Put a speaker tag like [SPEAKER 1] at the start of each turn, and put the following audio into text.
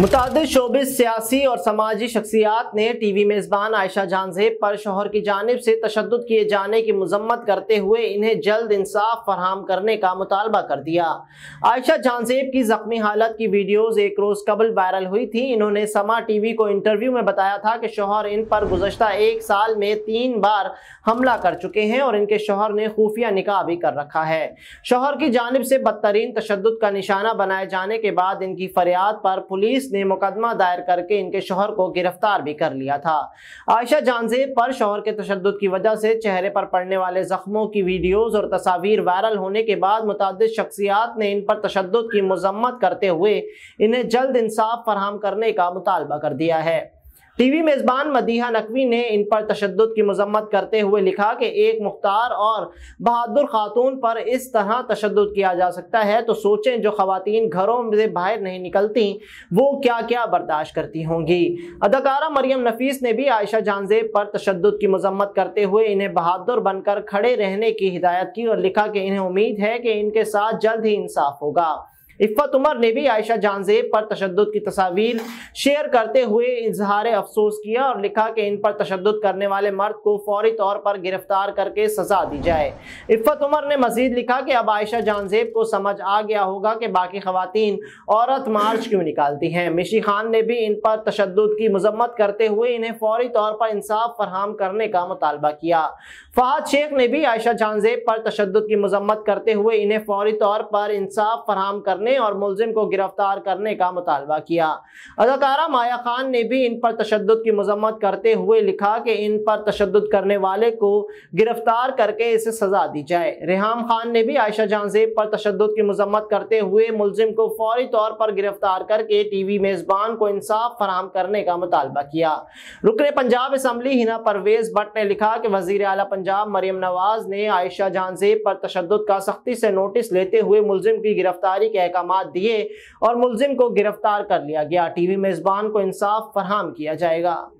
[SPEAKER 1] मुतद शोबे सियासी और समाजी शख्सियात ने टी वी मेज़बान आयशा जानजेब पर शोहर की जानब से तशद किए जाने की मजम्मत करते हुए इन्हें जल्द इंसाफ फरहम करने का मुतालबा कर दिया आयशा जानजेब की ज़ख्मी हालत की वीडियोज़ एक रोज़ कबल वायरल हुई थी इन्होंने समा टी वी को इंटरव्यू में बताया था कि शोहर इन पर गुजशत एक साल में तीन बार हमला कर चुके हैं और इनके शोहर ने खुफिया निकाह भी कर रखा है शोहर की जानब से बदतरीन तशद का निशाना बनाए जाने के बाद इनकी फरियाद पर पुलिस ने मुकदमा दायर करके इनके शोहर को गिरफ्तार भी कर लिया था आयशा जानजेब पर शोहर के तशद की वजह से चेहरे पर पड़ने वाले जख्मों की वीडियोज और तस्वीर वायरल होने के बाद मुतद शख्सियात ने इन पर तशद की मजम्मत करते हुए इन्हें जल्द इंसाफ फरहम करने का मुतालबा कर दिया है टीवी मेज़बान मदीहा नकवी ने इन पर तशद की मजम्मत करते हुए लिखा कि एक मुख्तार और बहादुर खातून पर इस तरह तशद किया जा सकता है तो सोचें जो खातन घरों से बाहर नहीं निकलती वो क्या क्या बर्दाश्त करती होंगी अदाकारा मरियम नफीस ने भी आयशा जानजेब पर तशद की मजम्मत करते हुए इन्हें बहादुर बनकर खड़े रहने की हिदायत की और लिखा कि इन्हें उम्मीद है कि इनके साथ जल्द ही इंसाफ होगा इफ़त उमर ने भी आयशा जानजेब पर तशद की तस्वीर शेयर करते हुए इजहार अफसोस किया और लिखा कि इन पर तशद करने वाले मर्द को फौरी तौर पर गिरफ्तार करके सजा दी जाए इफ़त उमर ने मजीद लिखा कि अब आयशा जानजेब को समझ आ गया होगा कि बाकी खातन औरत मार्च क्यों निकालती हैं मिशी खान ने भी इन पर तशद की मजम्मत करते हुए इन्हें फौरी तौर पर इंसाफ फरहम करने का मुतालबा किया फहद शेख ने भी आयशा जानजेब पर तशद की मजम्मत करते हुए इन्हें फौरी तौर पर इंसाफ फरहम करने करने और मुलजिम को गिरफ्तार करने का मुतालबा किया अदाकारा माया खान ने भी इन पर तशद की मजम्मत करते हुए लिखा कि इन पर तशद करने वाले को गिरफ्तार करके इसे सजा दी जाए रेहम खान ने भी आयशा जहाजेब पर तशद की मजम्मत करते हुए मुलजिम को फौरी तौर पर गिरफ्तार करके टी वी मेज़बान को इंसाफ फराम करने का मुतालबा किया रुकन पंजाब इसम्बली हिना परवेज भट्ट ने लिखा कि वजीर अला पंजाब मरियम नवाज ने आयशा जहाजेब पर तशद का सख्ती से नोटिस लेते हुए मुलजिम की गिरफ्तारी के अहकाम अहकाम दिए और मुलजिम को गिरफ्तार कर लिया गया टीवी मेजबान को इंसाफ फरहम किया जाएगा